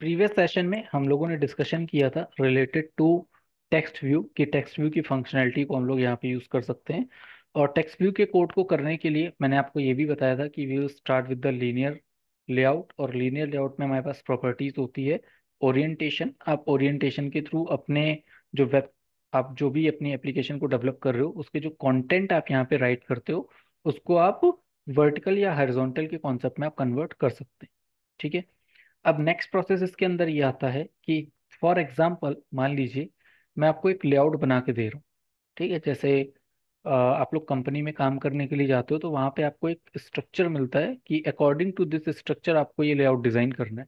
Previous session में हम लोगों ने डिस्कशन किया था रिलेटेड टू टेक्स्ट व्यू कि टेक्स्ट व्यू की फंक्शनैलिटी को हम लोग यहाँ पे यूज़ कर सकते हैं और टेक्स्ट व्यू के कोड को करने के लिए मैंने आपको ये भी बताया था कि we will start with the linear layout और लीनियर लेआउट में हमारे पास प्रॉपर्टीज होती है ओरिएंटेशन आप ओरिएंटेशन के थ्रू अपने जो वेब आप जो भी अपनी एप्लीकेशन को डेवलप कर रहे हो उसके जो कंटेंट आप यहाँ पे राइट करते हो उसको आप वर्टिकल या हरिजोंटल के कॉन्सेप्ट में आप कन्वर्ट कर सकते हैं ठीक है अब नेक्स्ट प्रोसेस इसके अंदर ये आता है कि फॉर एग्जाम्पल मान लीजिए मैं आपको एक लेआउट बना के दे रहा हूँ ठीक है जैसे आप लोग कंपनी में काम करने के लिए जाते हो तो वहाँ पे आपको एक स्ट्रक्चर मिलता है कि अकॉर्डिंग टू दिस स्ट्रक्चर आपको ये लेआउट डिज़ाइन करना है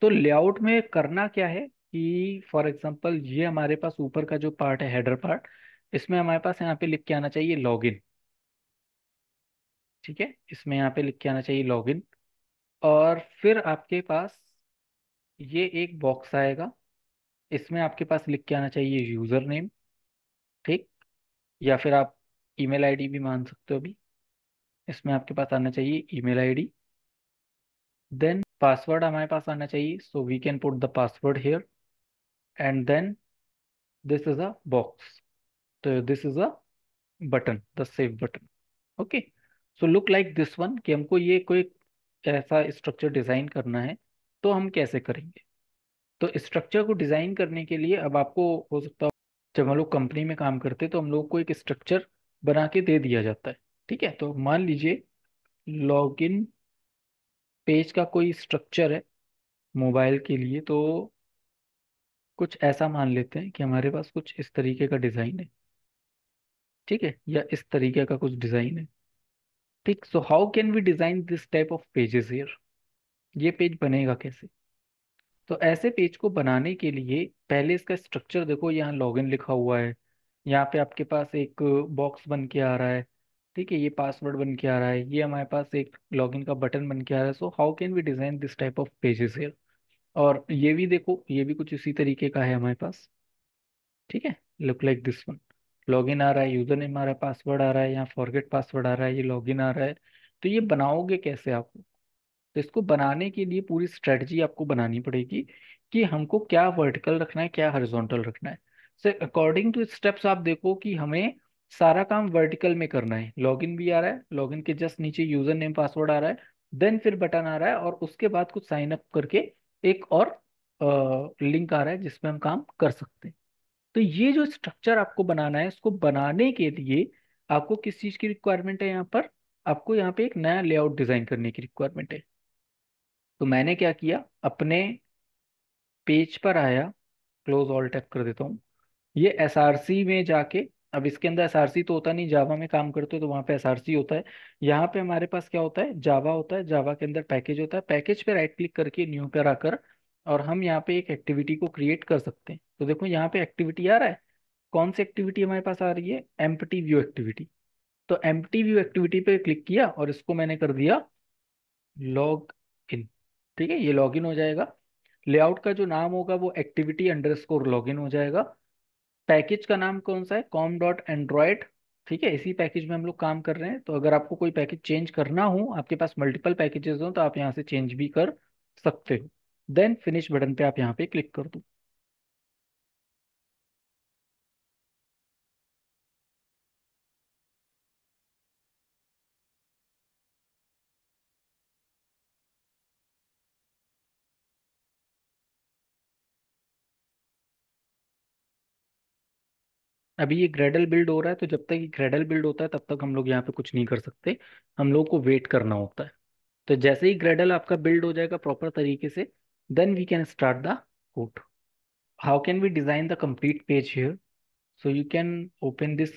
तो लेआउट में करना क्या है कि फॉर एग्जांपल ये हमारे पास ऊपर का जो पार्ट है हेडर पार्ट इसमें हमारे पास यहाँ पे लिख के आना चाहिए लॉगिन ठीक है इसमें यहाँ पे लिख के आना चाहिए लॉगिन और फिर आपके पास ये एक बॉक्स आएगा इसमें आपके पास लिख के आना चाहिए यूज़र नेम ठीक या फिर आप ईमेल आईडी भी मान सकते हो अभी इसमें आपके पास आना चाहिए ईमेल आईडी देन पासवर्ड हमारे पास आना चाहिए so we can put the password here and then this is a box तो this is a button the save button okay so look like this one कि हमको ये कोई ऐसा स्ट्रक्चर डिज़ाइन करना है तो हम कैसे करेंगे तो स्ट्रक्चर को डिज़ाइन करने के लिए अब आपको हो सकता है जब हम लोग कंपनी में काम करते तो हम लोग को एक स्ट्रक्चर बना के दे दिया जाता है ठीक है तो मान लीजिए लॉगिन पेज का कोई स्ट्रक्चर है मोबाइल के लिए तो कुछ ऐसा मान लेते हैं कि हमारे पास कुछ इस तरीके का डिज़ाइन है ठीक है या इस तरीके का कुछ डिज़ाइन है ठीक so how can we design this type of pages here ये पेज बनेगा कैसे तो ऐसे पेज को बनाने के लिए पहले इसका स्ट्रक्चर देखो यहाँ लॉगिन लिखा हुआ है यहाँ पे आपके पास एक बॉक्स बन के आ रहा है ठीक है ये पासवर्ड बन के आ रहा है ये हमारे पास एक लॉगिन का बटन बन के आ रहा है so how can we design this type of pages here और ये भी देखो ये भी कुछ इसी तरीके का है हमारे पास ठीक है look like this one login आ रहा है यूजर नेम आ रहा है पासवर्ड आ रहा है यहाँ फॉरगेट पासवर्ड आ रहा है ये लॉगिन आ रहा है तो ये बनाओगे कैसे आपको तो इसको बनाने के लिए पूरी स्ट्रेटजी आपको बनानी पड़ेगी कि हमको क्या वर्टिकल रखना है क्या हॉरिजॉन्टल रखना है सर अकॉर्डिंग टू स्टेप्स आप देखो कि हमें सारा काम वर्टिकल में करना है लॉगिन भी आ रहा है लॉगिन के जस्ट नीचे यूजर नेम पासवर्ड आ रहा है देन फिर बटन आ रहा है और उसके बाद कुछ साइन अप करके एक और लिंक आ रहा है जिसमें हम काम कर सकते हैं तो ये जो स्ट्रक्चर आपको बनाना है इसको बनाने के लिए आपको किस चीज़ की रिक्वायरमेंट है यहाँ पर आपको यहाँ पे एक नया लेआउट डिज़ाइन करने की रिक्वायरमेंट है तो मैंने क्या किया अपने पेज पर आया क्लोज ऑल टैप कर देता हूँ ये एस में जाके अब इसके अंदर एस तो होता नहीं जावा में काम करते हो तो वहाँ पे एस होता है यहाँ पे हमारे पास क्या होता है जावा होता है जावा के अंदर पैकेज होता है पैकेज पे राइट क्लिक करके न्यू पर आकर और हम यहाँ पे एक एक्टिविटी को क्रिएट कर सकते हैं तो देखो यहाँ पे एक्टिविटी आ रहा है कौन सी एक्टिविटी हमारे पास आ रही है एम व्यू एक्टिविटी तो एम व्यू एक्टिविटी पे क्लिक किया और इसको मैंने कर दिया लॉग इन ठीक है ये लॉगिन हो जाएगा लेआउट का जो नाम होगा वो एक्टिविटी अंडरस्कोर लॉगिन हो जाएगा पैकेज का नाम कौन सा है कॉम डॉट एंड्रॉयड ठीक है इसी पैकेज में हम लोग काम कर रहे हैं तो अगर आपको कोई पैकेज चेंज करना हो आपके पास मल्टीपल पैकेजेस हो तो आप यहाँ से चेंज भी कर सकते हो देन फिनिश बटन पे आप यहाँ पे क्लिक कर दो अभी ये ग्रेडल बिल्ड हो रहा है तो जब तक ये ग्रेडल बिल्ड होता है तब तक हम लोग यहाँ पे कुछ नहीं कर सकते हम लोग को वेट करना होता है तो जैसे ही ग्रेडल आपका बिल्ड हो जाएगा प्रॉपर तरीके से then we can start the code how can we design the complete page here so you can open this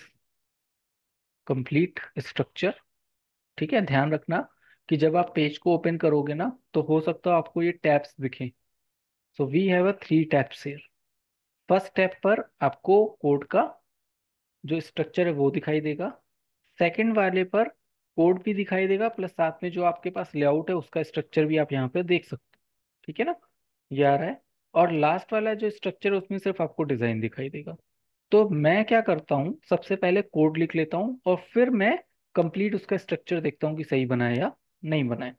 complete structure ठीक है ध्यान रखना कि जब आप पेज को ओपन करोगे ना तो हो सकता है आपको ये टैप्स दिखें so we have a three tabs here first tab पर आपको कोड का जो स्ट्रक्चर है वो दिखाई देगा सेकंड वाले पर कोड भी दिखाई देगा प्लस साथ में जो आपके पास लेआउट है उसका स्ट्रक्चर भी आप यहाँ पे देख सकते हो ठीक है ना ये आ रहा है और लास्ट वाला जो स्ट्रक्चर है उसमें सिर्फ आपको डिजाइन दिखाई देगा तो मैं क्या करता हूँ सबसे पहले कोड लिख लेता हूँ और फिर मैं कंप्लीट उसका स्ट्रक्चर देखता हूँ कि सही बनाए या नहीं बनाए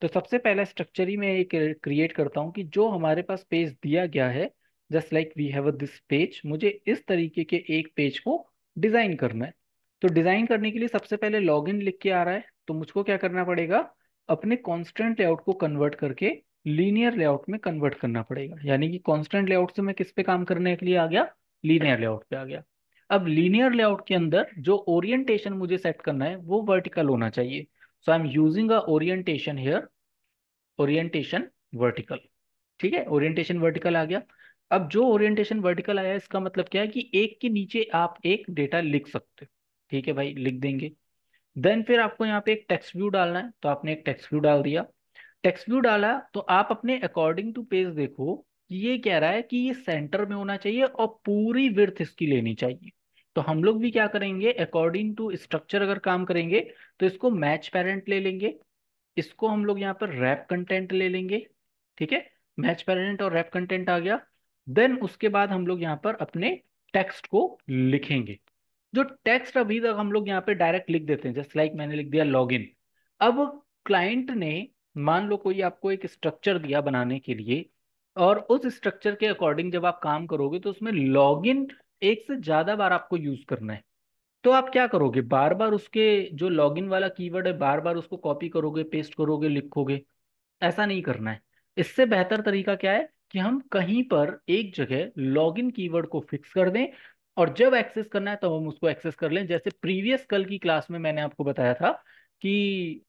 तो सबसे पहला स्ट्रक्चर ही मैं एक क्रिएट करता हूँ कि जो हमारे पास पेज दिया गया है just like we have this page मुझे इस तरीके के एक पेज को डिज़ाइन करना है तो डिज़ाइन करने के लिए सबसे पहले लॉगिन लिख के आ रहा है तो मुझको क्या करना पड़ेगा अपने कॉन्स्टेंट लेआउट को कन्वर्ट करके लीनियर लेआउट में कन्वर्ट करना पड़ेगा यानी कि कॉन्स्टेंट लेआउट से मैं किस पे काम करने के लिए आ गया लीनियर लेआउट पे आ गया अब लीनियर लेआउट के अंदर जो ओरिएंटेशन मुझे सेट करना है वो वर्टिकल होना चाहिए so I am using a orientation here orientation vertical ठीक है ओरिएंटेशन वर्टिकल आ गया अब जो ओरिएंटेशन वर्टिकल आया इसका मतलब क्या है कि एक के नीचे आप एक डेटा लिख सकते हो ठीक है भाई लिख देंगे देन फिर आपको यहाँ पे एक टेक्स्ट व्यू डालना है तो आपने एक टेक्स्ट व्यू डाल दिया टेक्स्ट व्यू डाला तो आप अपने अकॉर्डिंग टू पेज देखो कि ये कह रहा है कि ये सेंटर में होना चाहिए और पूरी विर्थ इसकी लेनी चाहिए तो हम लोग भी क्या करेंगे अकॉर्डिंग टू स्ट्रक्चर अगर काम करेंगे तो इसको मैच पेरेंट ले लेंगे इसको हम लोग यहाँ पर रैप कंटेंट ले लेंगे ठीक है मैच पेरेंट और रैप कंटेंट आ गया देन उसके बाद हम लोग यहाँ पर अपने टेक्स्ट को लिखेंगे जो टेक्स्ट अभी तक हम लोग यहाँ पे डायरेक्ट लिख देते हैं जस्ट लाइक मैंने लिख दिया लॉग अब क्लाइंट ने मान लो कोई आपको एक स्ट्रक्चर दिया बनाने के लिए और उस स्ट्रक्चर के अकॉर्डिंग जब आप काम करोगे तो उसमें लॉगिन एक से ज्यादा बार आपको यूज करना है तो आप क्या करोगे बार बार उसके जो लॉगिन वाला कीवर्ड है बार बार उसको कॉपी करोगे पेस्ट करोगे लिखोगे ऐसा नहीं करना है इससे बेहतर तरीका क्या है कि हम कहीं पर एक जगह लॉगिन कीवर्ड को फिक्स कर दें और जब एक्सेस करना है तो हम उसको एक्सेस कर लें जैसे प्रीवियस कल की क्लास में मैंने आपको बताया था कि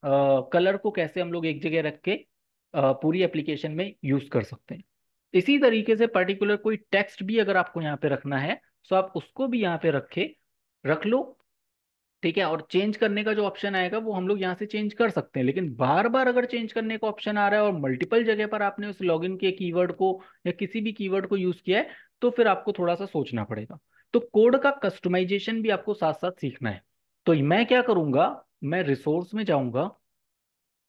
आ, कलर को कैसे हम लोग एक जगह रख के आ, पूरी एप्लीकेशन में यूज कर सकते हैं इसी तरीके से पर्टिकुलर कोई टेक्स्ट भी अगर आपको यहाँ पे रखना है तो आप उसको भी यहाँ पे रखे रख लो ठीक है और चेंज करने का जो ऑप्शन आएगा वो हम लोग यहाँ से चेंज कर सकते हैं लेकिन बार बार अगर चेंज करने का ऑप्शन आ रहा है और मल्टीपल जगह पर आपने उस लॉगिन के कीवर्ड को या किसी भी कीवर्ड को यूज किया है तो फिर आपको थोड़ा सा सोचना पड़ेगा तो कोड का कस्टमाइजेशन भी आपको साथ साथ सीखना है तो मैं क्या करूंगा मैं रिसोर्स में जाऊंगा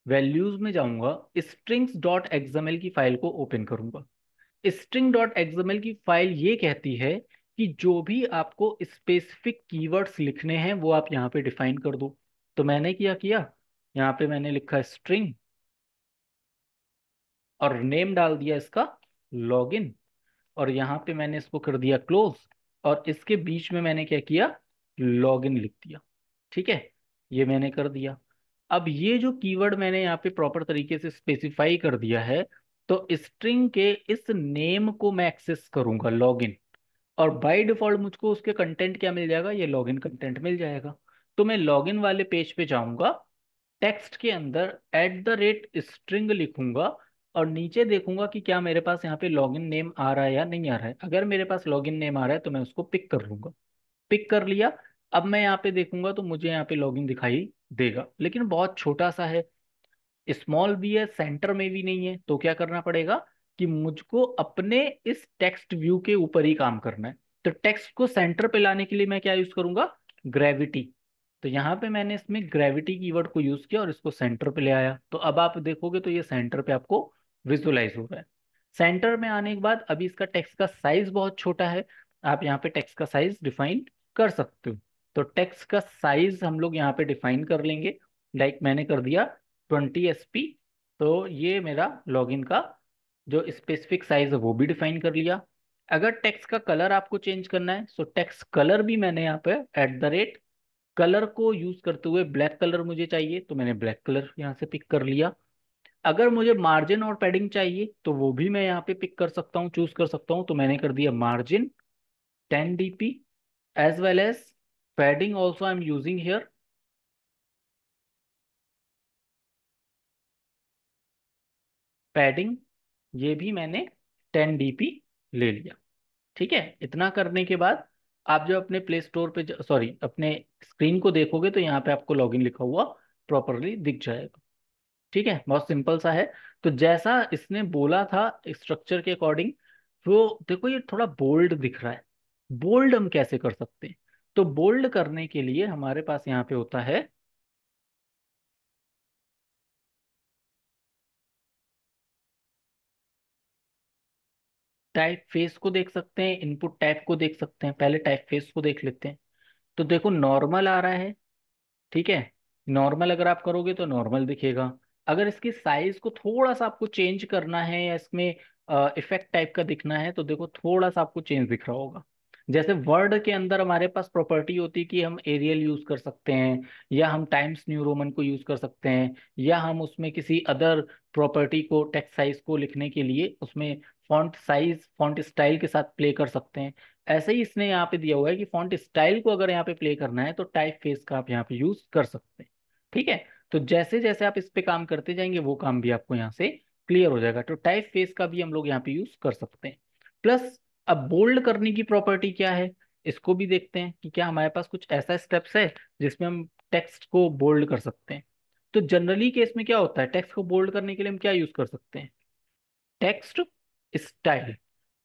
वैल्यूज में जाऊंगा स्ट्रिंग्स डॉट एक्सएमएल की फाइल को ओपन करूंगा स्ट्रिंग डॉट एक्सएमएल की फाइल ये कहती है कि जो भी आपको स्पेसिफिक कीवर्ड्स लिखने हैं वो आप यहाँ पे डिफाइन कर दो तो मैंने क्या किया यहाँ पे मैंने लिखा स्ट्रिंग और नेम डाल दिया इसका लॉगिन और यहाँ पे मैंने इसको कर दिया क्लोज और इसके बीच में मैंने क्या किया लॉगिन लिख दिया ठीक है ये मैंने कर दिया अब ये जो कीवर्ड मैंने यहाँ पे प्रॉपर तरीके से स्पेसिफाई कर दिया है तो स्ट्रिंग के इस नेम को मैं एक्सेस करूंगा लॉगिन और बाय डिफॉल्ट मुझको उसके कंटेंट क्या मिल जाएगा ये लॉगिन कंटेंट मिल जाएगा तो मैं लॉगिन वाले पेज पे जाऊंगा टेक्स्ट के अंदर एट द रेट स्ट्रिंग लिखूंगा और नीचे देखूंगा कि क्या मेरे पास यहाँ पे लॉगिन नेम आ रहा है या नहीं आ रहा है अगर मेरे पास लॉगिन नेम आ रहा है तो मैं उसको पिक कर लूंगा पिक कर लिया अब मैं यहाँ पे देखूंगा तो मुझे यहाँ पे लॉगिन दिखाई देगा लेकिन बहुत छोटा सा है स्मॉल भी है सेंटर में भी नहीं है तो क्या करना पड़ेगा कि मुझको अपने इस टेक्स्ट व्यू के ऊपर ही काम करना है तो टेक्स्ट को सेंटर पे लाने के लिए मैं क्या यूज करूंगा ग्रेविटी तो यहाँ पे मैंने इसमें ग्रेविटी कीवर्ड को यूज किया और इसको सेंटर पे ले आया तो अब आप देखोगे तो ये सेंटर पे आपको विजुअलाइज हो रहा है सेंटर में आने के बाद अभी इसका टेक्स्ट का साइज बहुत छोटा है आप यहाँ पे टेक्स्ट का साइज डिफाइन कर सकते हो तो टेक्स्ट का साइज हम लोग यहाँ पे डिफाइन कर लेंगे लाइक मैंने कर दिया ट्वेंटी एस तो ये मेरा लॉग का जो स्पेसिफिक साइज है वो भी डिफाइन कर लिया अगर टेक्स्ट का कलर आपको चेंज करना है सो टेक्स्ट कलर भी मैंने यहाँ पे एट द रेट कलर को यूज करते हुए ब्लैक कलर मुझे चाहिए तो मैंने ब्लैक कलर यहाँ से पिक कर लिया अगर मुझे मार्जिन और पैडिंग चाहिए तो वो भी मैं यहाँ पे पिक कर सकता हूँ चूज कर सकता हूँ तो मैंने कर दिया margin ten P as well as padding also I am using here padding ये भी मैंने टेन डीपी ले लिया ठीक है इतना करने के बाद आप जो अपने प्ले स्टोर पे सॉरी अपने स्क्रीन को देखोगे तो यहाँ पे आपको लॉगिन लिखा हुआ प्रॉपरली दिख जाएगा ठीक है बहुत सिंपल सा है तो जैसा इसने बोला था स्ट्रक्चर के अकॉर्डिंग वो देखो ये थोड़ा बोल्ड दिख रहा है बोल्ड हम कैसे कर सकते हैं तो बोल्ड करने के लिए हमारे पास यहाँ पे होता है टाइप फेस को देख सकते हैं इनपुट टाइप को देख सकते हैं पहले टाइप फेस को देख लेते हैं तो देखो नॉर्मल आ रहा है ठीक है नॉर्मल अगर आप करोगे तो नॉर्मल दिखेगा अगर इसकी साइज को थोड़ा सा आपको चेंज करना है या इसमें इफेक्ट टाइप का दिखना है तो देखो थोड़ा सा आपको चेंज दिख रहा होगा जैसे वर्ड के अंदर हमारे पास प्रॉपर्टी होती है कि हम एरियल यूज कर सकते हैं या हम टाइम्स न्यू रोमन को यूज कर सकते हैं या हम उसमें किसी अदर प्रॉपर्टी को टेक्स साइज को लिखने के लिए उसमें फॉन्ट साइज फॉन्ट स्टाइल के साथ प्ले कर सकते हैं ऐसे ही इसने यहाँ पे दिया हुआ है कि फॉन्ट स्टाइल को अगर यहाँ पे प्ले करना है तो टाइप फेस का आप यहाँ पे यूज कर सकते हैं ठीक है तो जैसे जैसे आप इस पे काम करते जाएंगे वो काम भी आपको यहाँ से क्लियर हो जाएगा तो टाइप फेस का भी हम लोग यहाँ पे यूज कर सकते हैं प्लस अब बोल्ड करने की प्रॉपर्टी क्या है इसको भी देखते हैं कि क्या हमारे पास कुछ ऐसा स्टेप्स है जिसमें हम टेक्स्ट को बोल्ड कर सकते हैं तो जनरली केस में क्या होता है टेक्स्ट को बोल्ड करने के लिए हम क्या यूज कर सकते हैं टेक्स्ट स्टाइल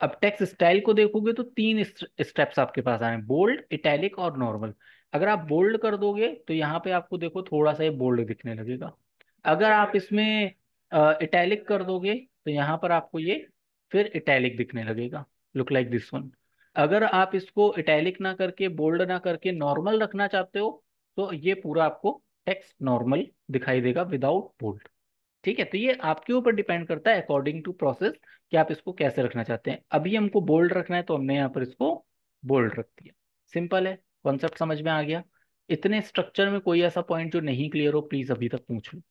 अब टेक्स स्टाइल को देखोगे तो तीन स्टेप्स आपके पास आए बोल्ड इटैलिक और नॉर्मल अगर आप बोल्ड कर दोगे तो यहाँ पे आपको देखो थोड़ा सा ये बोल्ड दिखने लगेगा अगर आप इसमें इटैलिक कर दोगे तो यहाँ पर आपको ये फिर इटैलिक दिखने लगेगा लुक लाइक दिस वन अगर आप इसको इटैलिक ना करके बोल्ड ना करके नॉर्मल रखना चाहते हो तो ये पूरा आपको टेक्स्ट नॉर्मल दिखाई देगा विदाउट बोल्ड ठीक है तो ये आपके ऊपर डिपेंड करता है अकॉर्डिंग टू प्रोसेस कि आप इसको कैसे रखना चाहते हैं अभी हमको बोल्ड रखना है तो हमने यहाँ पर इसको बोल्ड रख दिया सिंपल है कॉन्सेप्ट समझ में आ गया इतने स्ट्रक्चर में कोई ऐसा पॉइंट जो नहीं क्लियर हो प्लीज अभी तक पूछ लो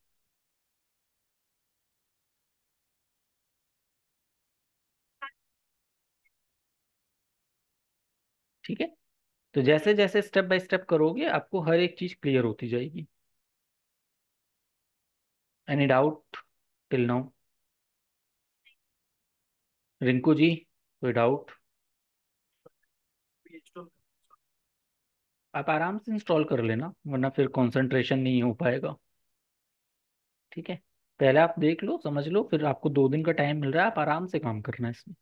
ठीक है तो जैसे जैसे स्टेप बाय स्टेप करोगे आपको हर एक चीज क्लियर होती जाएगी Any doubt till now? Rinku ji, कोई डाउट आप आराम से इंस्टॉल कर लेना वरना फिर कंसंट्रेशन नहीं हो पाएगा ठीक है पहले आप देख लो समझ लो फिर आपको दो दिन का टाइम मिल रहा है आप आराम से काम करना इसमें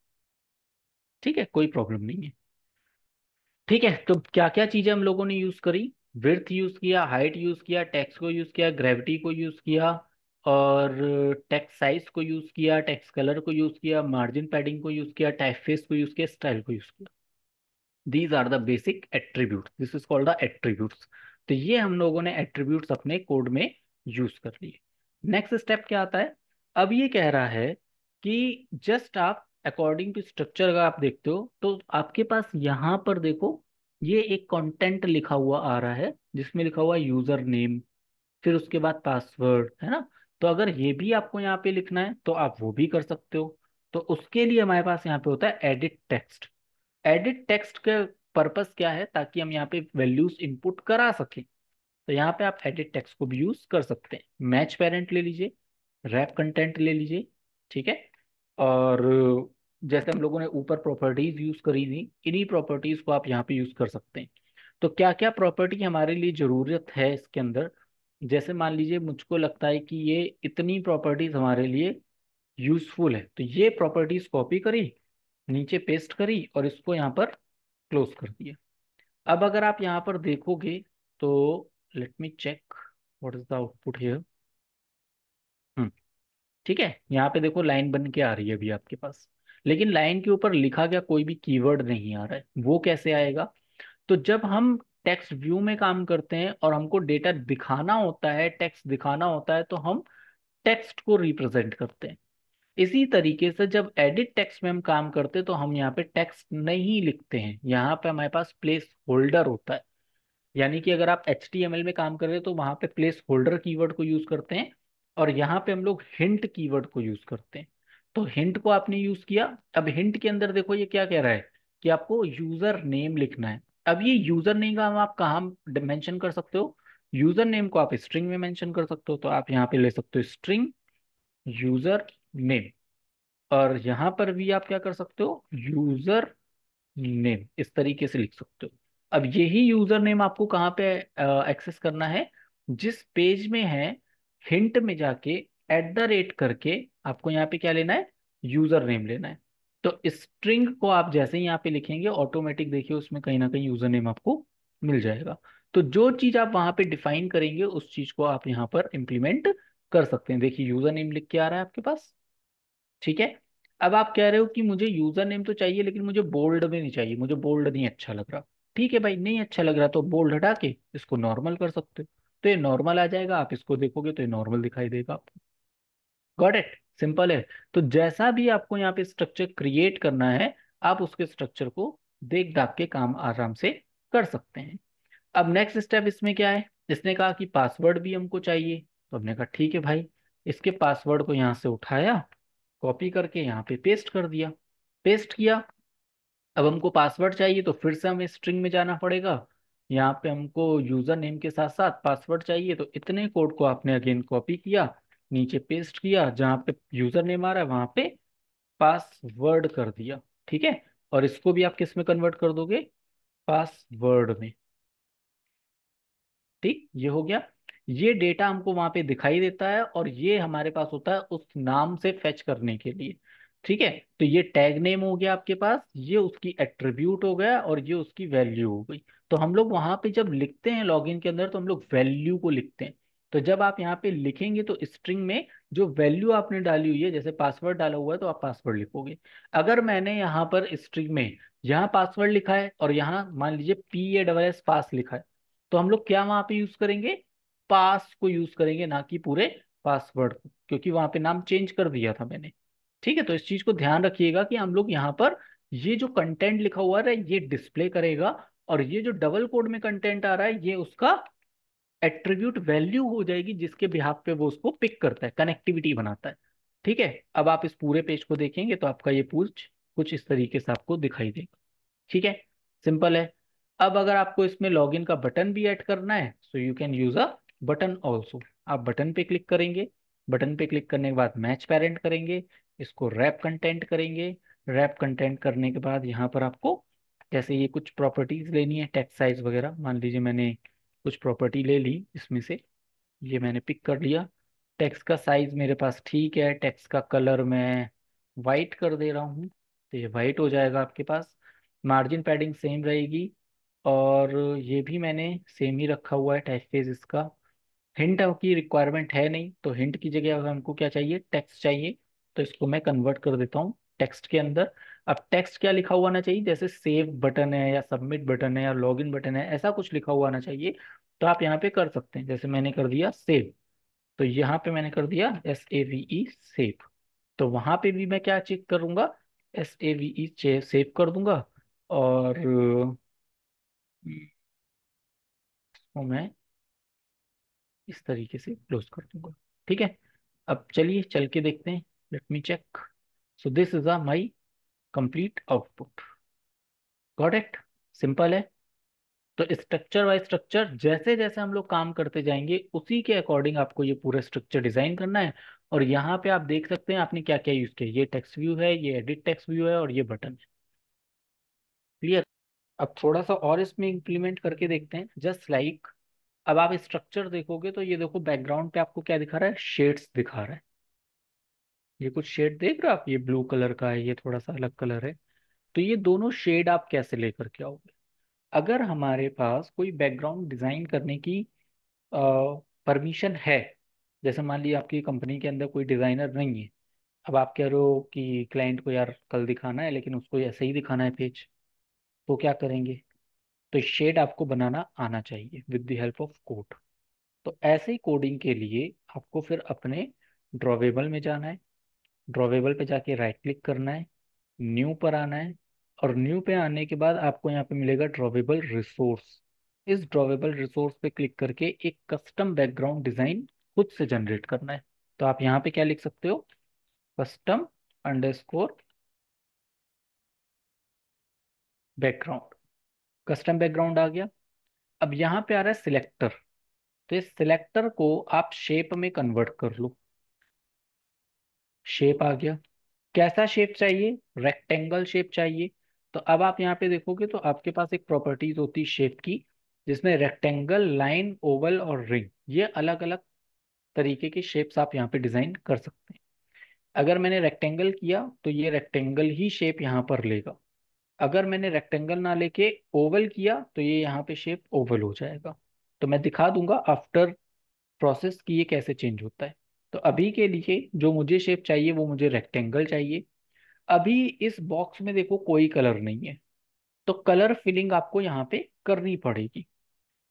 ठीक है कोई प्रॉब्लम नहीं है ठीक है तो क्या क्या चीजें हम लोगों ने यूज करी विर्थ यूज किया हाइट यूज किया टेक्स को यूज किया ग्रेविटी को यूज किया और टेक्स्ट साइज को यूज़ किया टेक्स्ट कलर को यूज़ किया मार्जिन पैडिंग को यूज़ किया टाइप फेस को यूज़ किया स्टाइल को यूज़ किया these are the basic attribute this is called the attribute तो ये हम लोगों ने एट्रीब्यूट अपने कोड में यूज़ कर लिए नेक्स्ट स्टेप क्या आता है अब ये कह रहा है कि जस्ट आप अकॉर्डिंग टू स्ट्रक्चर का आप देखते हो तो आपके पास यहाँ पर देखो ये एक कंटेंट लिखा हुआ आ रहा है जिसमें लिखा हुआ यूज़र नेम फिर उसके बाद पासवर्ड है ना तो अगर ये भी आपको यहाँ पे लिखना है तो आप वो भी कर सकते हो तो उसके लिए हमारे पास यहाँ पे होता है एडिट टेक्स्ट एडिट टेक्स्ट के पर्पस क्या है ताकि हम यहाँ पे वैल्यूज इनपुट करा सकें तो यहाँ पे आप एडिट टेक्स्ट को भी यूज कर सकते हैं मैच पेरेंट ले लीजिए रैप कंटेंट ले लीजिए ठीक है और जैसे हम लोगों ने ऊपर प्रॉपर्टीज यूज करी थी इन्हीं प्रॉपर्टीज को आप यहाँ पे यूज कर सकते हैं तो क्या क्या प्रॉपर्टी हमारे लिए जरूरत है इसके अंदर जैसे मान लीजिए मुझको लगता है कि ये इतनी प्रॉपर्टीज हमारे लिए यूजफुल है तो ये प्रॉपर्टीज कॉपी करी नीचे पेस्ट करी और इसको यहाँ पर क्लोज कर दिया अब अगर आप यहाँ पर देखोगे तो let me check what is the output here hmm, ठीक है यहाँ पे देखो लाइन बन के आ रही है अभी आपके पास लेकिन लाइन के ऊपर लिखा गया कोई भी कीवर्ड नहीं आ रहा है वो कैसे आएगा तो जब हम टेक्स व्यू में काम करते हैं और हमको डेटा दिखाना होता है टेक्स्ट दिखाना होता है तो हम टेक्स्ट को रिप्रेजेंट करते हैं इसी तरीके से जब एडिट टेक्स्ट में हम काम करते हैं तो हम यहाँ पे टेक्स्ट नहीं लिखते हैं यहाँ पे हमारे पास प्लेस होल्डर होता है यानी कि अगर आप एच में काम कर रहे हैं तो वहां पे प्लेस होल्डर की को यूज करते हैं और यहाँ पे हम लोग हिंट की को यूज करते हैं तो हिंट को आपने यूज किया अब हिंट के अंदर देखो ये क्या कह रहा है कि आपको यूजर नेम लिखना है अब ये यूजर नेम का हम आप कहा मेंशन कर सकते हो यूजर नेम को आप स्ट्रिंग में मेंशन कर सकते हो तो आप यहाँ पे ले सकते हो स्ट्रिंग यूजर नेम और यहाँ पर भी आप क्या कर सकते हो यूजर नेम इस तरीके से लिख सकते हो अब यही यूजर नेम आपको कहाँ पे एक्सेस करना है जिस पेज में है हिंट में जाके एट द रेट करके आपको यहाँ पे क्या लेना है यूजर नेम लेना है तो स्ट्रिंग को आप जैसे ही यहाँ पे लिखेंगे ऑटोमेटिक देखिए उसमें कहीं ना कहीं यूजर नेम आपको मिल जाएगा तो जो चीज आप वहां पे डिफाइन करेंगे उस चीज को आप यहाँ पर इम्प्लीमेंट कर सकते हैं देखिए यूजर नेम लिख के आ रहा है आपके पास ठीक है अब आप कह रहे हो कि मुझे यूजर नेम तो चाहिए लेकिन मुझे बोल्ड में नहीं चाहिए मुझे बोल्ड नहीं अच्छा लग रहा ठीक है भाई नहीं अच्छा लग रहा तो बोल्ड हटा के इसको नॉर्मल कर सकते हो तो ये नॉर्मल आ जाएगा आप इसको देखोगे तो ये नॉर्मल दिखाई देगा आपको गॉट इट सिंपल है तो जैसा भी आपको यहाँ पे स्ट्रक्चर क्रिएट करना है आप उसके स्ट्रक्चर को देख दाख के काम आराम से कर सकते हैं अब नेक्स्ट स्टेप इसमें क्या है इसने कहा कि पासवर्ड भी हमको चाहिए तो हमने कहा ठीक है भाई इसके पासवर्ड को यहाँ से उठाया कॉपी करके यहाँ पे पेस्ट कर दिया पेस्ट किया अब हमको पासवर्ड चाहिए तो फिर से हमें स्ट्रिंग में जाना पड़ेगा यहाँ पे हमको यूजर नेम के साथ साथ पासवर्ड चाहिए तो इतने कोड को आपने अगेन कॉपी किया नीचे पेस्ट किया जहां पे यूजर नेम आ रहा है वहां पे पासवर्ड कर दिया ठीक है और इसको भी आप किस में कन्वर्ट कर दोगे पासवर्ड में ठीक ये हो गया ये डेटा हमको वहां पे दिखाई देता है और ये हमारे पास होता है उस नाम से फेच करने के लिए ठीक है तो ये टैग नेम हो गया आपके पास ये उसकी एट्रीब्यूट हो गया और ये उसकी वैल्यू हो गई तो हम लोग वहां पे जब लिखते हैं लॉगिन के अंदर तो हम लोग वैल्यू को लिखते हैं तो जब आप यहाँ पे लिखेंगे तो स्ट्रिंग में जो वैल्यू आपने डाली हुई है जैसे पासवर्ड डाला हुआ है तो आप पासवर्ड लिखोगे अगर मैंने यहाँ पर स्ट्रिंग में यहाँ पासवर्ड लिखा है और यहाँ मान लीजिए P A double S pass लिखा है तो हम लोग क्या वहां पे यूज करेंगे पास को यूज करेंगे ना कि पूरे पासवर्ड को क्योंकि वहां पे नाम चेंज कर दिया था मैंने ठीक है तो इस चीज को ध्यान रखिएगा कि हम लोग यहाँ पर ये जो कंटेंट लिखा हुआ है ये डिस्प्ले करेगा और ये जो डबल कोड में कंटेंट आ रहा है ये उसका एट्रीब्यूट वैल्यू हो जाएगी जिसके बिहाफ पे वो उसको पिक करता है कनेक्टिविटी बनाता है ठीक है अब आप इस पूरे पेज को देखेंगे तो आपका ये पूछ कुछ इस तरीके से आपको दिखाई देगा ठीक है सिंपल है अब अगर आपको इसमें लॉगिन का बटन भी ऐड करना है so you can use a button also आप बटन पे क्लिक करेंगे बटन पे क्लिक करने के बाद मैच पेरेंट करेंगे इसको रैप कंटेंट करेंगे रैप कंटेंट करने के बाद यहाँ पर आपको जैसे ये कुछ प्रॉपर्टीज लेनी है टेक्स्ट साइज वगैरह मान लीजिए मैंने कुछ प्रॉपर्टी ले ली इसमें से ये मैंने पिक कर लिया टैक्स का साइज मेरे पास ठीक है टैक्स का कलर मैं वाइट कर दे रहा हूँ तो ये वाइट हो जाएगा आपके पास मार्जिन पैडिंग सेम रहेगी और ये भी मैंने सेम ही रखा हुआ है टैक्स फेज इसका हिंट की रिक्वायरमेंट है नहीं तो हिंट की जगह हमको क्या चाहिए टैक्स चाहिए तो इसको मैं कन्वर्ट कर देता हूँ टेक्स्ट के अंदर अब टेक्स्ट क्या लिखा हुआ आना चाहिए जैसे सेव बटन है या सबमिट बटन है या लॉगिन बटन है ऐसा कुछ लिखा हुआ आना चाहिए तो आप यहाँ पे कर सकते हैं जैसे मैंने कर दिया सेव तो यहाँ पे मैंने कर दिया S A V E save तो वहां पे भी मैं क्या चेक करूंगा S A V E e save कर दूंगा और तो मैं इस तरीके से क्लोज कर दूंगा ठीक है अब चलिए चल के देखते हैं let me check So this is a my complete output. Got it? Simple है तो स्ट्रक्चर बाय स्ट्रक्चर जैसे जैसे हम लोग काम करते जाएंगे उसी के अकॉर्डिंग आपको ये पूरा स्ट्रक्चर डिजाइन करना है और यहाँ पे आप देख सकते हैं आपने क्या क्या यूज किया ये टेक्स्ट व्यू है ये एडिट टेक्स्ट व्यू है और ये बटन है क्लियर अब थोड़ा सा और इसमें इंप्लीमेंट करके देखते हैं जस्ट लाइक like, अब आप स्ट्रक्चर देखोगे तो ये देखो बैकग्राउंड पे आपको क्या दिखा रहा है शेड्स दिखा रहा है ये कुछ शेड देख रहे हो आप ये ब्लू कलर का है ये थोड़ा सा अलग कलर है तो ये दोनों शेड आप कैसे लेकर के आओगे अगर हमारे पास कोई बैकग्राउंड डिजाइन करने की परमिशन है जैसे मान लीजिए आपकी कंपनी के अंदर कोई डिजाइनर नहीं है अब आप कह रहे हो कि क्लाइंट को यार कल दिखाना है लेकिन उसको ऐसे ही दिखाना है पेज तो क्या करेंगे तो शेड आपको बनाना आना चाहिए with the help of code तो ऐसे ही कोडिंग के लिए आपको फिर अपने ड्रॉवेबल में जाना है ड्रॉवेबल पे जाके राइट क्लिक करना है न्यू पर आना है और न्यू पे आने के बाद आपको यहाँ पे मिलेगा ड्रॉवेबल रिसोर्स इस ड्रॉवेबल रिसोर्स पे क्लिक करके एक कस्टम बैकग्राउंड डिज़ाइन खुद से जनरेट करना है तो आप यहाँ पे क्या लिख सकते हो custom underscore background custom background आ गया अब यहाँ पे आ रहा है सिलेक्टर तो इस सिलेक्टर को आप शेप में कन्वर्ट कर लो शेप आ गया कैसा शेप चाहिए रेक्टेंगल शेप चाहिए तो अब आप यहाँ पे देखोगे तो आपके पास एक प्रॉपर्टीज होती है शेप की जिसमें रेक्टेंगल लाइन ओवल और रिंग ये अलग अलग तरीके के शेप्स आप यहाँ पे डिजाइन कर सकते हैं अगर मैंने रेक्टेंगल किया तो ये रेक्टेंगल ही शेप यहाँ पर लेगा अगर मैंने रेक्टेंगल ना लेके ओवल किया तो ये यहाँ पे शेप ओवल हो जाएगा तो मैं दिखा दूंगा आफ्टर प्रोसेस कि ये कैसे चेंज होता है तो अभी के लिए जो मुझे शेप चाहिए वो मुझे रेक्टेंगल चाहिए अभी इस बॉक्स में देखो कोई कलर नहीं है तो कलर फिलिंग आपको यहाँ पे करनी पड़ेगी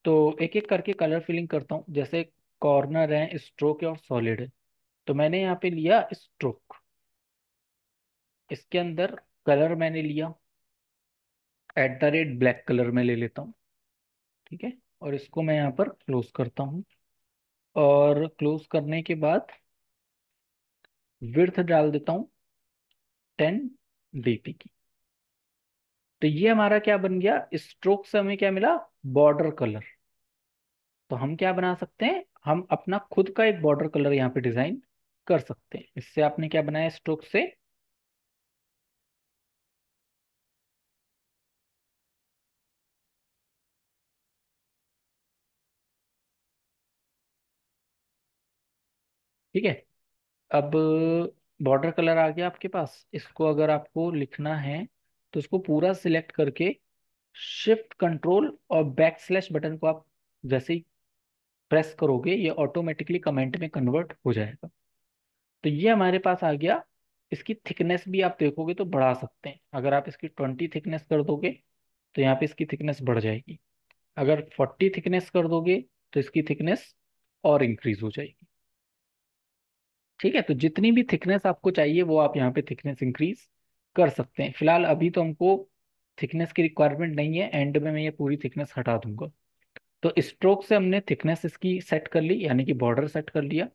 तो एक एक करके कलर फिलिंग करता हूँ जैसे कॉर्नर है स्ट्रोक है और सॉलिड है तो मैंने यहाँ पे लिया स्ट्रोक इसके अंदर कलर मैंने लिया at the rate black colour में ले लेता हूँ ठीक है और इसको मैं यहाँ पर क्लोज करता हूँ और क्लोज करने के बाद विर्थ डाल देता हूं टेन डीपी की तो ये हमारा क्या बन गया स्ट्रोक से हमें क्या मिला बॉर्डर कलर तो हम क्या बना सकते हैं हम अपना खुद का एक बॉर्डर कलर यहाँ पे डिजाइन कर सकते हैं इससे आपने क्या बनाया स्ट्रोक से ठीक है अब बॉर्डर कलर आ गया आपके पास इसको अगर आपको लिखना है तो इसको पूरा सिलेक्ट करके शिफ्ट कंट्रोल और बैक स्लैश बटन को आप जैसे ही प्रेस करोगे ये ऑटोमेटिकली कमेंट में कन्वर्ट हो जाएगा तो ये हमारे पास आ गया इसकी थिकनेस भी आप देखोगे तो बढ़ा सकते हैं अगर आप इसकी ट्वेंटी थिकनेस कर दोगे तो यहाँ पे इसकी थिकनेस बढ़ जाएगी अगर फोर्टी थिकनेस कर दोगे तो इसकी थिकनेस और इंक्रीज हो जाएगी ठीक है तो जितनी भी थिकनेस आपको चाहिए वो आप यहाँ पे थिकनेस इंक्रीज कर सकते हैं फिलहाल अभी तो हमको थिकनेस की रिक्वायरमेंट नहीं है एंड में मैं ये पूरी थिकनेस हटा दूंगा तो स्ट्रोक से हमने थिकनेस इसकी सेट कर ली यानी कि बॉर्डर सेट कर लिया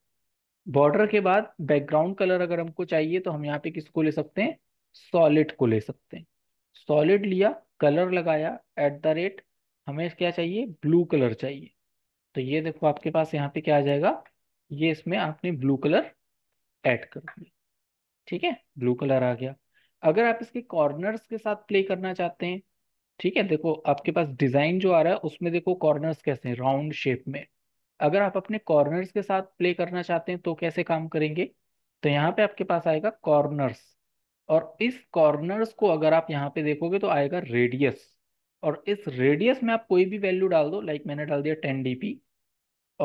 बॉर्डर के बाद बैकग्राउंड कलर अगर हमको चाहिए तो हम यहाँ पे किसको ले सकते हैं सॉलिड को ले सकते हैं सॉलिड लिया कलर लगाया एट द रेट हमें क्या चाहिए ब्लू कलर चाहिए तो ये देखो आपके पास यहाँ पे क्या आ जाएगा ये इसमें आपने ब्लू कलर ऐड करोगे ठीक है ब्लू कलर आ गया अगर आप इसके कॉर्नर्स के साथ प्ले करना चाहते हैं ठीक है देखो आपके पास डिजाइन जो आ रहा है उसमें देखो कॉर्नर्स कैसे हैं राउंड शेप में अगर आप अपने कॉर्नर्स के साथ प्ले करना चाहते हैं तो कैसे काम करेंगे तो यहाँ पे आपके पास आएगा कॉर्नर्स और इस कॉर्नर्स को अगर आप यहाँ पे देखोगे तो आएगा रेडियस और इस रेडियस में आप कोई भी वैल्यू डाल दो लाइक मैंने डाल दिया टेन डी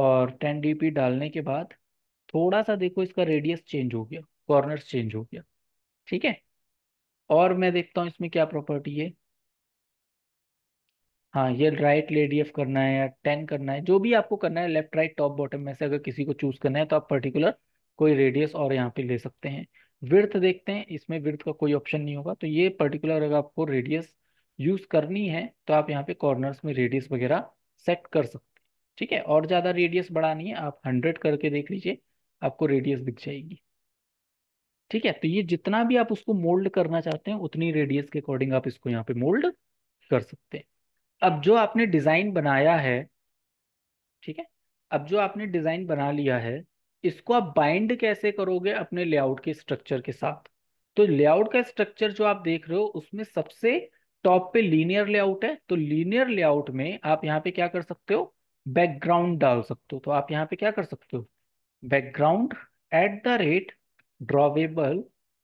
और टेन डी डालने के बाद थोड़ा सा देखो इसका रेडियस चेंज हो गया कॉर्नर चेंज हो गया ठीक है और मैं देखता हूँ इसमें क्या प्रॉपर्टी है हाँ ये राइट लेडीएफ करना है या टेन करना है जो भी आपको करना है लेफ्ट राइट टॉप बॉटम में से अगर किसी को चूज करना है तो आप पर्टिकुलर कोई रेडियस और यहाँ पे ले सकते हैं विर्थ देखते हैं इसमें विर्थ का कोई ऑप्शन नहीं होगा तो ये पर्टिकुलर अगर आपको रेडियस यूज करनी है तो आप यहाँ पे कॉर्नर्स में रेडियस वगैरह सेट कर सकते हैं ठीक है और ज़्यादा रेडियस बढ़ानी है आप हंड्रेड करके देख लीजिए आपको रेडियस दिख जाएगी ठीक है तो ये जितना भी आप उसको मोल्ड करना चाहते हैं उतनी रेडियस के अकॉर्डिंग आप इसको यहाँ पे मोल्ड कर सकते हैं अब जो आपने डिजाइन बनाया है ठीक है अब जो आपने डिजाइन बना लिया है इसको आप बाइंड कैसे करोगे अपने लेआउट के स्ट्रक्चर के साथ तो लेआउट का स्ट्रक्चर जो आप देख रहे हो उसमें सबसे टॉप पे लीनियर लेआउट है तो लीनियर लेआउट में आप यहाँ पे क्या कर सकते हो बैकग्राउंड डाल सकते हो तो आप यहाँ पे क्या कर सकते हो background at the rate drawable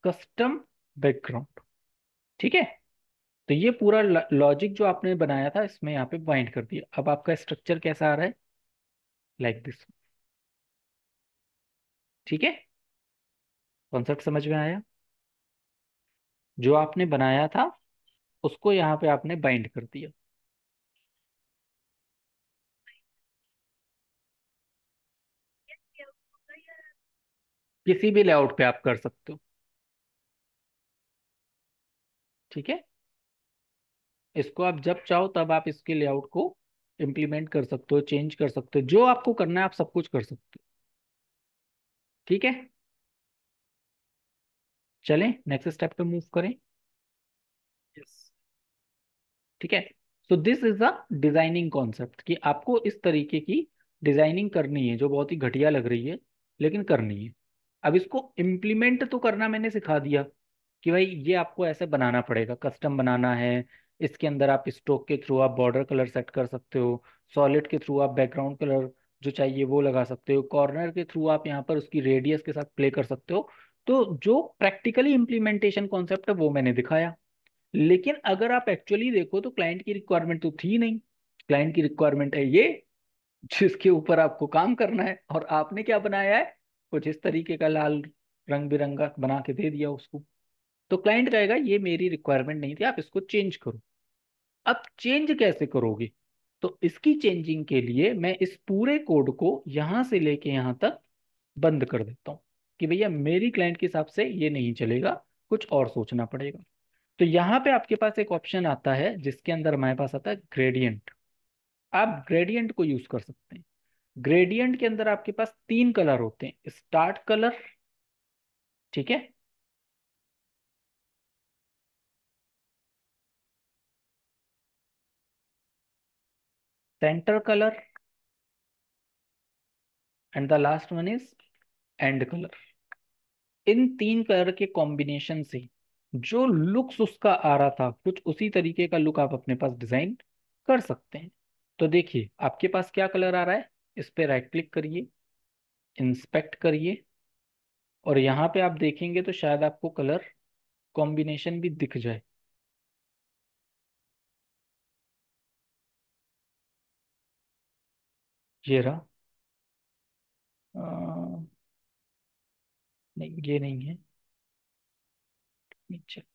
custom background ठीक है तो ये पूरा लॉजिक जो आपने बनाया था इसमें यहाँ पे बाइंड कर दिया अब आपका स्ट्रक्चर कैसा आ रहा है लाइक दिस ठीक है कॉन्सेप्ट समझ में आया जो आपने बनाया था उसको यहाँ पे आपने बाइंड कर दिया किसी भी लेआउट पे आप कर सकते हो ठीक है इसको आप जब चाहो तब आप इसके लेआउट को इम्प्लीमेंट कर सकते हो चेंज कर सकते हो जो आपको करना है आप सब कुछ कर सकते हो ठीक है चलें नेक्स्ट स्टेप पे मूव करें यस ठीक है so this is a designing concept कि आपको इस तरीके की डिजाइनिंग करनी है जो बहुत ही घटिया लग रही है लेकिन करनी है अब इसको इम्प्लीमेंट तो करना मैंने सिखा दिया कि भाई ये आपको ऐसे बनाना पड़ेगा कस्टम बनाना है इसके अंदर आप स्ट्रोक के थ्रू आप बॉर्डर कलर सेट कर सकते हो सॉलिड के थ्रू आप बैकग्राउंड कलर जो चाहिए वो लगा सकते हो कॉर्नर के थ्रू आप यहाँ पर उसकी रेडियस के साथ प्ले कर सकते हो तो जो प्रैक्टिकली इम्प्लीमेंटेशन कॉन्सेप्ट है वो मैंने दिखाया लेकिन अगर आप एक्चुअली देखो तो क्लाइंट की रिक्वायरमेंट तो थी नहीं क्लाइंट की रिक्वायरमेंट है ये जिसके ऊपर आपको काम करना है और आपने क्या बनाया है कुछ इस तरीके का लाल रंग बिरंगा बना के दे दिया उसको तो क्लाइंट कहेगा ये मेरी रिक्वायरमेंट नहीं थी आप इसको चेंज करो अब चेंज कैसे करोगे तो इसकी चेंजिंग के लिए मैं इस पूरे कोड को यहाँ से लेके यहाँ तक बंद कर देता हूँ कि भैया मेरी क्लाइंट के हिसाब से ये नहीं चलेगा कुछ और सोचना पड़ेगा तो यहाँ पे आपके पास एक ऑप्शन आता है जिसके अंदर हमारे पास आता है ग्रेडियंट आप ग्रेडियंट को यूज कर सकते हैं ग्रेडियंट के अंदर आपके पास तीन कलर होते हैं स्टार्ट कलर ठीक है centre colour and the last one is end colour इन तीन कलर के कॉम्बिनेशन से जो लुक्स उसका आ रहा था कुछ उसी तरीके का लुक आप अपने पास डिजाइन कर सकते हैं तो देखिए आपके पास क्या कलर आ रहा है इस पर राइट क्लिक करिए इंस्पेक्ट करिए और यहाँ पे आप देखेंगे तो शायद आपको कलर कॉम्बिनेशन भी दिख जाए ये रहा नहीं ये नहीं है चेक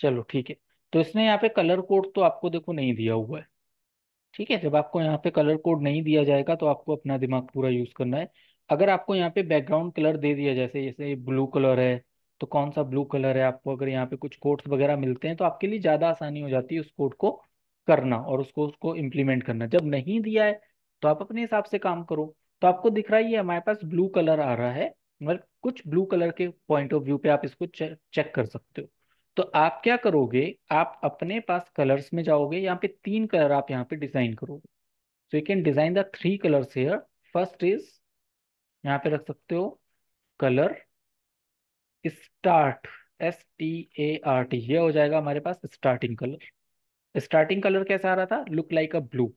चलो ठीक है तो इसने यहाँ पे कलर कोड तो आपको देखो नहीं दिया हुआ है ठीक है जब आपको यहाँ पे कलर कोड नहीं दिया जाएगा तो आपको अपना दिमाग पूरा यूज करना है अगर आपको यहाँ पे बैकग्राउंड कलर दे दिया जैसे जैसे ब्लू कलर है तो कौन सा ब्लू कलर है आपको अगर यहाँ पे कुछ कोड्स वगैरह मिलते हैं तो आपके लिए ज़्यादा आसानी हो जाती है उस कोड को करना और उसको उसको इम्प्लीमेंट करना जब नहीं दिया है तो आप अपने हिसाब से काम करो तो आपको दिख रहा है हमारे पास ब्लू कलर आ रहा है मतलब कुछ ब्लू कलर के पॉइंट ऑफ व्यू पे आप इसको चेक कर सकते हो तो आप क्या करोगे आप अपने पास कलर्स में जाओगे यहाँ पे तीन कलर आप यहाँ पे डिजाइन करोगे so you can design the three colours here first is यहाँ पे रख सकते हो colour start S T A R T ये हो जाएगा हमारे पास स्टार्टिंग कलर स्टार्टिंग कलर कैसा आ रहा था लुक लाइक अ ब्लू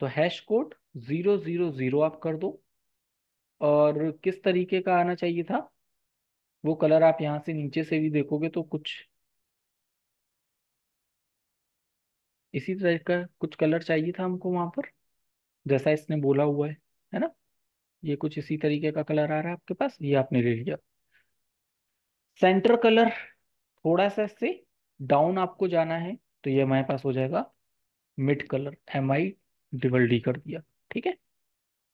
तो hash code zero zero zero आप कर दो और किस तरीके का आना चाहिए था वो कलर आप यहाँ से नीचे से भी देखोगे तो कुछ इसी तरह का कुछ कलर चाहिए था हमको वहां पर जैसा इसने बोला हुआ है है ना ये कुछ इसी तरीके का कलर आ रहा है आपके पास ये आपने ले लिया सेंटर कलर थोड़ा सा इससे डाउन आपको जाना है तो ये हमारे पास हो जाएगा mid colour M I double D कर दिया ठीक है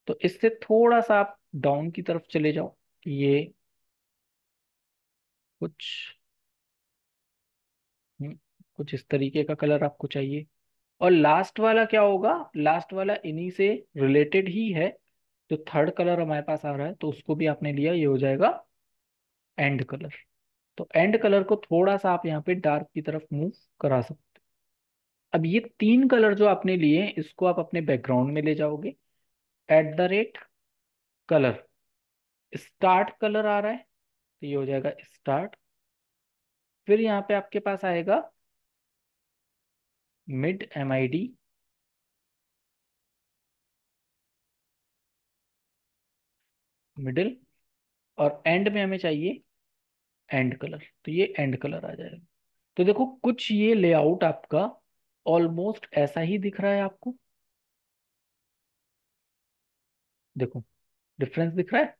तो इससे थोड़ा सा आप डाउन की तरफ चले जाओ ये कुछ हम्म, कुछ इस तरीके का कलर आपको चाहिए और लास्ट वाला क्या होगा लास्ट वाला इन्हीं से रिलेटेड ही है जो थर्ड कलर हमारे पास आ रहा है तो उसको भी आपने लिया ये हो जाएगा एंड कलर तो एंड कलर को थोड़ा सा आप यहाँ पे डार्क की तरफ मूव करा सकते अब ये तीन कलर जो आपने लिए इसको आप अपने बैकग्राउंड में ले जाओगे at the rate colour start colour आ रहा है तो ये हो जाएगा स्टार्ट फिर यहाँ पे आपके पास आएगा mid M I D middle और एंड में हमें चाहिए एंड कलर तो ये एंड कलर आ जाएगा तो देखो कुछ ये लेआउट आपका ऑलमोस्ट ऐसा ही दिख रहा है आपको देखो डिफरेंस दिख रहा है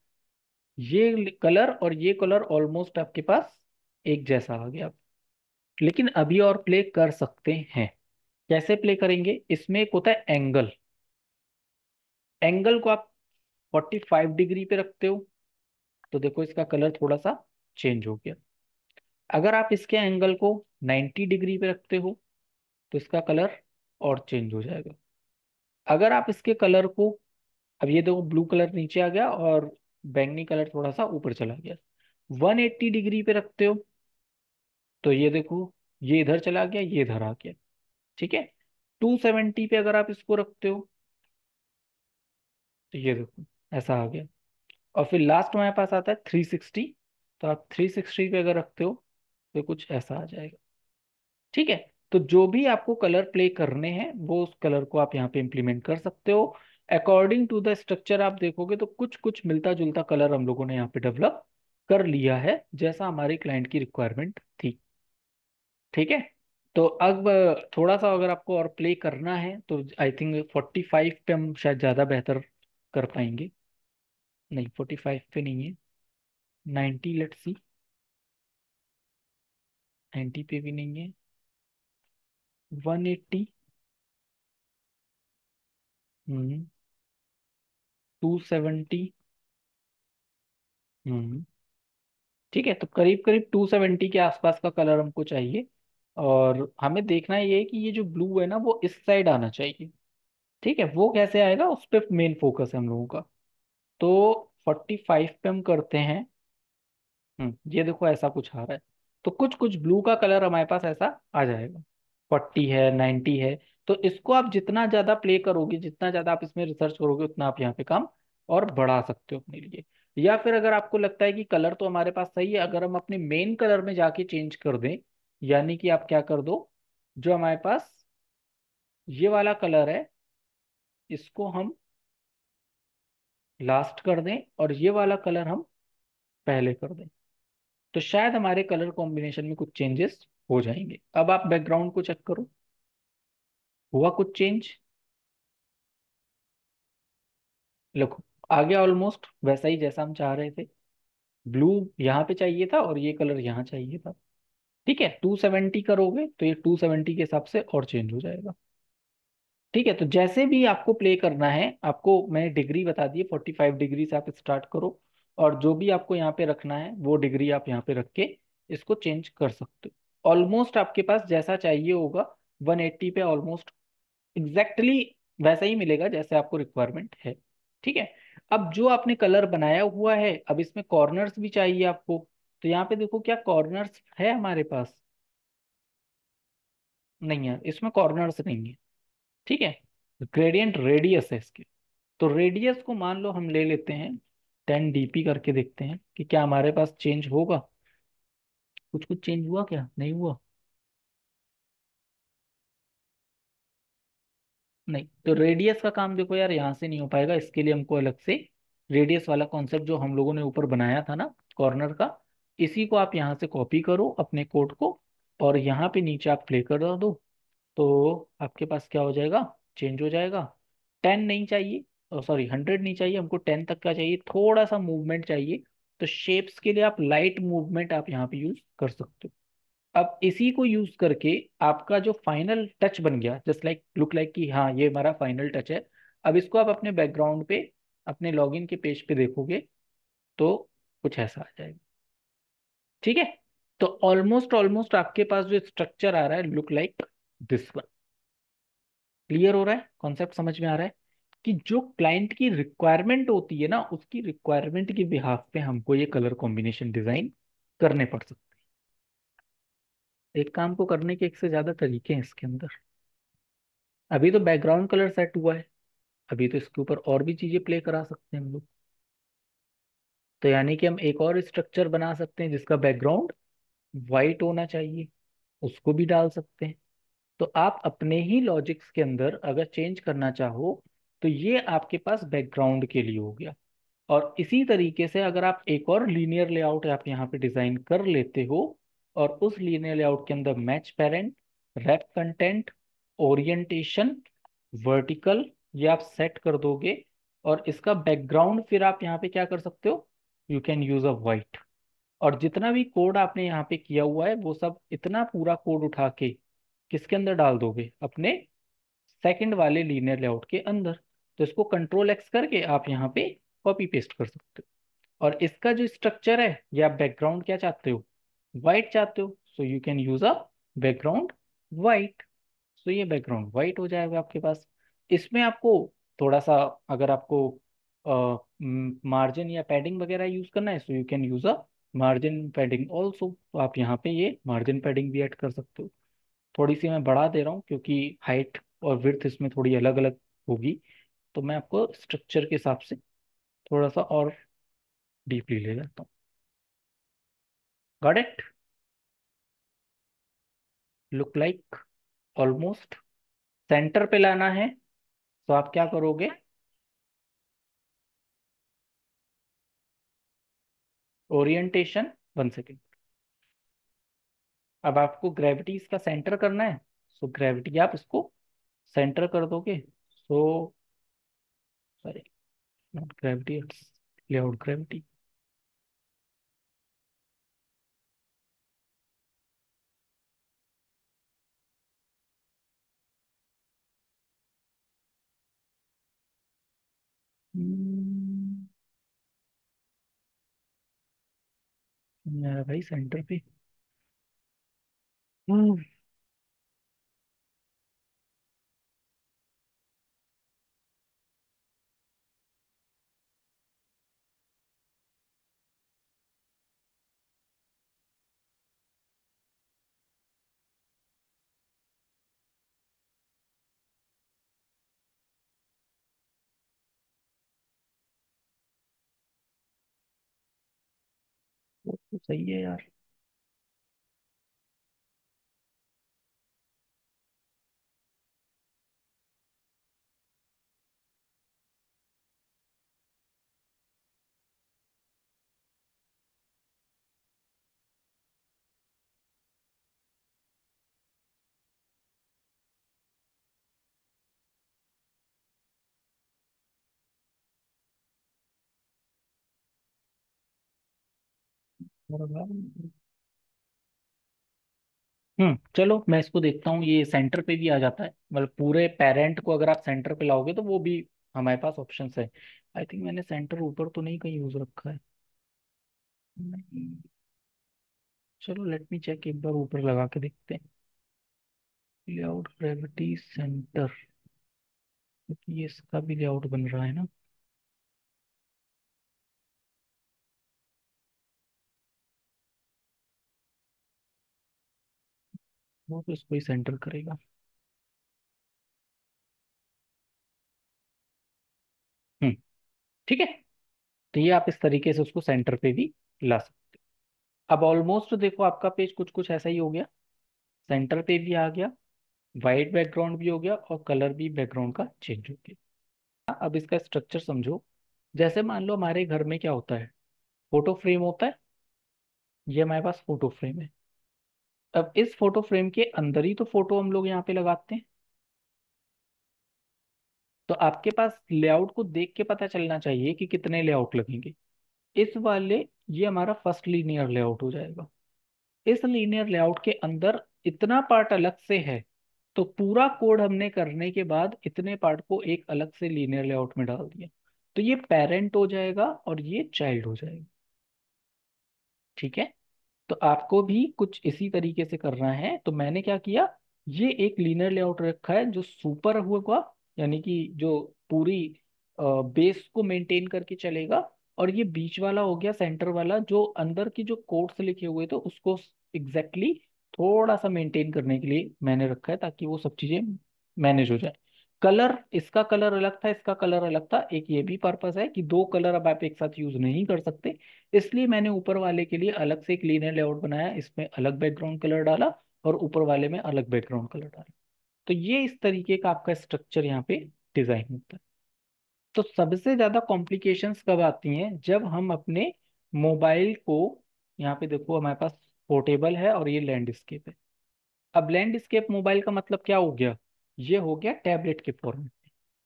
ये कलर और ये कलर ऑलमोस्ट आपके पास एक जैसा आ गया लेकिन अभी और प्ले कर सकते हैं कैसे प्ले करेंगे इसमें एक होता है एंगल एंगल को आप 45 डिग्री पे रखते हो तो देखो इसका कलर थोड़ा सा चेंज हो गया अगर आप इसके एंगल को 90 डिग्री पे रखते हो तो इसका कलर और चेंज हो जाएगा अगर आप इसके कलर को अब ये देखो ब्लू कलर नीचे आ गया और बैंगनी कलर थोड़ा सा ऊपर चला गया 180 डिग्री पे रखते हो तो ये देखो ये इधर चला गया ये इधर आ गया ठीक है टू सेवेंटी पे अगर आप इसको रखते हो तो ये देखो ऐसा आ गया और फिर लास्ट हमारे पास आता है थ्री सिक्सटी तो आप थ्री सिक्सटी पे अगर रखते हो तो कुछ ऐसा आ जाएगा ठीक है तो जो भी आपको कलर प्ले करने हैं वो उस कलर को आप यहाँ पे इम्प्लीमेंट कर सकते हो अकॉर्डिंग टू द स्ट्रक्चर आप देखोगे तो कुछ कुछ मिलता जुलता कलर हम लोगों ने यहाँ पे डेवलप कर लिया है जैसा हमारे क्लाइंट की रिक्वायरमेंट थी ठीक है तो अब थोड़ा सा अगर आपको और प्ले करना है तो आई थिंक फोर्टी फाइव पे हम शायद ज़्यादा बेहतर कर पाएंगे नहीं फोर्टी फाइव पे नहीं है नाइन्टी लेट सी नाइन्टी पे भी नहीं है one eighty hmm. Two seventy hmm. ठीक है तो करीब करीब टू सेवेंटी के आसपास का कलर हमको चाहिए और हमें देखना ये है कि ये जो ब्लू है ना वो इस साइड आना चाहिए ठीक है वो कैसे आएगा उस पर मेन फोकस है हम लोगों का तो फोर्टी फाइव पे हम करते हैं हम्म ये देखो ऐसा कुछ आ रहा है तो कुछ कुछ ब्लू का कलर हमारे पास ऐसा आ जाएगा फोर्टी है नाइन्टी है तो इसको आप जितना ज्यादा प्ले करोगे जितना ज्यादा आप इसमें रिसर्च करोगे उतना आप यहाँ पे काम और बढ़ा सकते हो अपने लिए या फिर अगर आपको लगता है कि कलर तो हमारे पास सही है अगर हम अपने मेन कलर में जाके चेंज कर दें यानी कि आप क्या कर दो जो हमारे पास ये वाला कलर है इसको हम लास्ट कर दें और ये वाला कलर हम पहले कर दें तो शायद हमारे कलर कॉम्बिनेशन में कुछ चेंजेस हो जाएंगे अब आप बैकग्राउंड को चेक करो हुआ कुछ चेंज लिखो आगे ऑलमोस्ट वैसा ही जैसा हम चाह रहे थे ब्लू यहाँ पे चाहिए था और ये कलर यहाँ चाहिए था ठीक है टू सेवेंटी करोगे तो ये टू सेवेंटी के हिसाब से और चेंज हो जाएगा ठीक है तो जैसे भी आपको प्ले करना है आपको मैंने डिग्री बता दी फोर्टी फाइव डिग्री से आप स्टार्ट करो और जो भी आपको यहाँ पे रखना है वो डिग्री आप यहाँ पे रख के इसको चेंज कर सकते हो ऑलमोस्ट आपके पास जैसा चाहिए होगा 180 पे ऑलमोस्ट एग्जैक्टली exactly वैसा ही मिलेगा जैसे आपको रिक्वायरमेंट है ठीक है अब जो आपने कलर बनाया हुआ है अब इसमें कॉर्नर्स भी चाहिए आपको तो यहाँ पे देखो क्या कॉर्नर्स है हमारे पास नहीं है इसमें कॉर्नर्स नहीं है ठीक है ग्रेडियंट रेडियस है इसके तो रेडियस को मान लो हम ले लेते हैं टेन डीपी करके देखते हैं कि क्या हमारे पास चेंज होगा कुछ कुछ चेंज हुआ क्या नहीं हुआ नहीं तो रेडियस का काम देखो यार यहाँ से नहीं हो पाएगा इसके लिए हमको अलग से रेडियस वाला कॉन्सेप्ट जो हम लोगों ने ऊपर बनाया था ना कॉर्नर का इसी को आप यहाँ से कॉपी करो अपने कोड को और यहाँ पे नीचे आप प्ले कर दो तो आपके पास क्या हो जाएगा चेंज हो जाएगा टेन नहीं चाहिए सॉरी oh, हंड्रेड नहीं चाहिए हमको टेन तक का चाहिए थोड़ा सा मूवमेंट चाहिए तो शेप्स के लिए आप लाइट मूवमेंट आप यहाँ पे यूज कर सकते हो अब इसी को यूज करके आपका जो फाइनल टच बन गया जस्ट लाइक लुक लाइक कि हाँ ये हमारा फाइनल टच है अब इसको आप अपने बैकग्राउंड पे अपने लॉगिन के पेज पे देखोगे तो कुछ ऐसा आ जाएगा ठीक है तो ऑलमोस्ट ऑलमोस्ट आपके पास जो स्ट्रक्चर आ रहा है look like this one clear हो रहा है कॉन्सेप्ट समझ में आ रहा है कि जो क्लाइंट की रिक्वायरमेंट होती है ना उसकी रिक्वायरमेंट के बिहाफ पे हमको ये कलर कॉम्बिनेशन डिजाइन करने पड़ सकते हैं एक काम को करने के एक से ज्यादा तरीके हैं इसके अंदर अभी तो बैकग्राउंड कलर सेट हुआ है अभी तो इसके ऊपर और भी चीजें प्ले करा सकते हैं हम लोग तो यानी कि हम एक और स्ट्रक्चर बना सकते हैं जिसका बैकग्राउंड वाइट होना चाहिए उसको भी डाल सकते हैं तो आप अपने ही लॉजिक्स के अंदर अगर चेंज करना चाहो तो ये आपके पास बैकग्राउंड के लिए हो गया और इसी तरीके से अगर आप एक और लीनियर लेआउट आप यहाँ पे डिज़ाइन कर लेते हो और उस लीनियर लेआउट के अंदर match parent wrap content orientation vertical ये आप सेट कर दोगे और इसका बैकग्राउंड फिर आप यहाँ पे क्या कर सकते हो you can use a white और जितना भी कोड आपने यहाँ पे किया हुआ है वो सब इतना पूरा कोड उठा के किसके अंदर डाल दोगे अपने सेकंड वाले लीनियर लेआउट के अंदर तो इसको कंट्रोल एक्स करके आप यहाँ पे कॉपी पेस्ट कर सकते हो और इसका जो स्ट्रक्चर है या आप बैकग्राउंड क्या चाहते हो वाइट चाहते हो so you can use a background white so ये बैकग्राउंड वाइट हो जाएगा आपके पास इसमें आपको थोड़ा सा अगर आपको मार्जिन या पैडिंग वगैरह यूज करना है so you can use a margin padding also आप यहाँ पे ये मार्जिन पैडिंग भी ऐड कर सकते हो थोड़ी सी मैं बढ़ा दे रहा हूँ क्योंकि हाइट और विर्थ इसमें थोड़ी अलग अलग होगी तो मैं आपको स्ट्रक्चर के हिसाब से थोड़ा सा और डीपली ले जाता हूँ got it look like almost centre पे लाना है तो आप क्या करोगे ओरिएंटेशन वन सेकेंड अब आपको ग्रेविटी इसका सेंटर करना है सो ग्रेविटी आप इसको सेंटर कर दोगे so sorry not gravity layout gravity नहीं भाई सेंटर पे हम्म Yeah. हम्म चलो मैं इसको देखता हूँ ये सेंटर पे भी आ जाता है मतलब पूरे पेरेंट को अगर आप सेंटर पे लाओगे तो वो भी हमारे पास ऑप्शन है आई थिंक मैंने सेंटर ऊपर तो नहीं कहीं यूज रखा है नहीं। चलो लेट मी चेक एक बार ऊपर लगा के देखते हैं लेआउट ग्रेविटी सेंटर ये इसका भी लेआउट बन रहा है ना तो इसको ही सेंटर करेगा हम्म ठीक है तो ये आप इस तरीके से उसको सेंटर पे भी ला सकते हो अब ऑलमोस्ट देखो आपका पेज कुछ कुछ ऐसा ही हो गया सेंटर पे भी आ गया वाइट बैकग्राउंड भी हो गया और कलर भी बैकग्राउंड का चेंज हो गया अब इसका स्ट्रक्चर समझो जैसे मान लो हमारे घर में क्या होता है फोटो फ्रेम होता है ये हमारे पास फोटो फ्रेम है अब इस फोटो फ्रेम के अंदर ही तो फोटो हम लोग यहाँ पे लगाते हैं तो आपके पास लेआउट को देख के पता चलना चाहिए कि कितने लेआउट लगेंगे इस वाले ये हमारा फर्स्ट लीनियर लेआउट हो जाएगा इस लीनियर लेआउट के अंदर इतना पार्ट अलग से है तो पूरा कोड हमने करने के बाद इतने पार्ट को एक अलग से लीनियर लेआउट में डाल दिया तो ये पेरेंट हो जाएगा और ये चाइल्ड हो जाएगा ठीक है तो आपको भी कुछ इसी तरीके से करना है तो मैंने क्या किया ये एक लीनर लेआउट रखा है जो सुपर हुआ यानी कि जो पूरी बेस को मेंटेन करके चलेगा और ये बीच वाला हो गया सेंटर वाला जो अंदर की जो कोर्ट्स लिखे हुए थे उसको एग्जैक्टली exactly थोड़ा सा मेंटेन करने के लिए मैंने रखा है ताकि वो सब चीज़ें मैनेज हो जाए कलर इसका कलर अलग था इसका कलर अलग था एक ये भी पर्पस है कि दो कलर अब आप एक साथ यूज नहीं कर सकते इसलिए मैंने ऊपर वाले के लिए अलग से एक लीनियर लेआउट बनाया इसमें अलग बैकग्राउंड कलर डाला और ऊपर वाले में अलग बैकग्राउंड कलर डाला तो ये इस तरीके का आपका स्ट्रक्चर यहाँ पे डिजाइन होता है तो सबसे ज्यादा कॉम्प्लीकेशन कब आती है जब हम अपने मोबाइल को यहाँ पे देखो हमारे पास पोर्टेबल है और ये लैंडस्केप है अब लैंडस्केप मोबाइल का मतलब क्या हो गया ये हो गया टैबलेट के फॉर्म में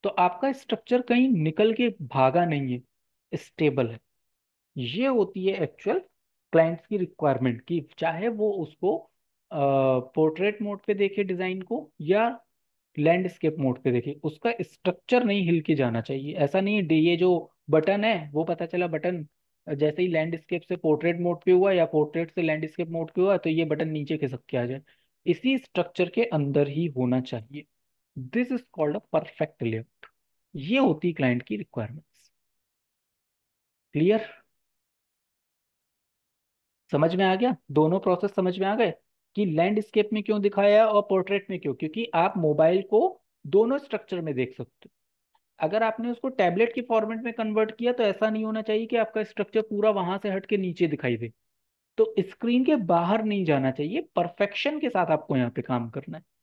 तो आपका स्ट्रक्चर कहीं निकल के भागा नहीं है स्टेबल है ये होती है एक्चुअल क्लाइंट्स की रिक्वायरमेंट की चाहे वो उसको पोर्ट्रेट मोड पे देखे डिज़ाइन को या लैंडस्केप मोड पे देखे उसका स्ट्रक्चर नहीं हिल के जाना चाहिए ऐसा नहीं ये जो बटन है वो पता चला बटन जैसे ही लैंडस्केप से पोर्ट्रेट मोड पे हुआ या पोर्ट्रेट से लैंडस्केप मोड पे हुआ तो ये बटन नीचे खिसक के आ जाए इसी स्ट्रक्चर के अंदर ही होना चाहिए this is called a perfect layout ये होती क्लाइंट की रिक्वायरमेंट्स क्लियर समझ में आ गया दोनों प्रोसेस समझ में आ गए कि लैंडस्केप में क्यों दिखाया और पोर्ट्रेट में क्यों क्योंकि आप मोबाइल को दोनों स्ट्रक्चर में देख सकते हो अगर आपने उसको टैबलेट के फॉर्मेट में कन्वर्ट किया तो ऐसा नहीं होना चाहिए कि आपका स्ट्रक्चर पूरा वहां से हट के नीचे दिखाई दे तो स्क्रीन के बाहर नहीं जाना चाहिए परफेक्शन के साथ आपको यहाँ पे काम करना है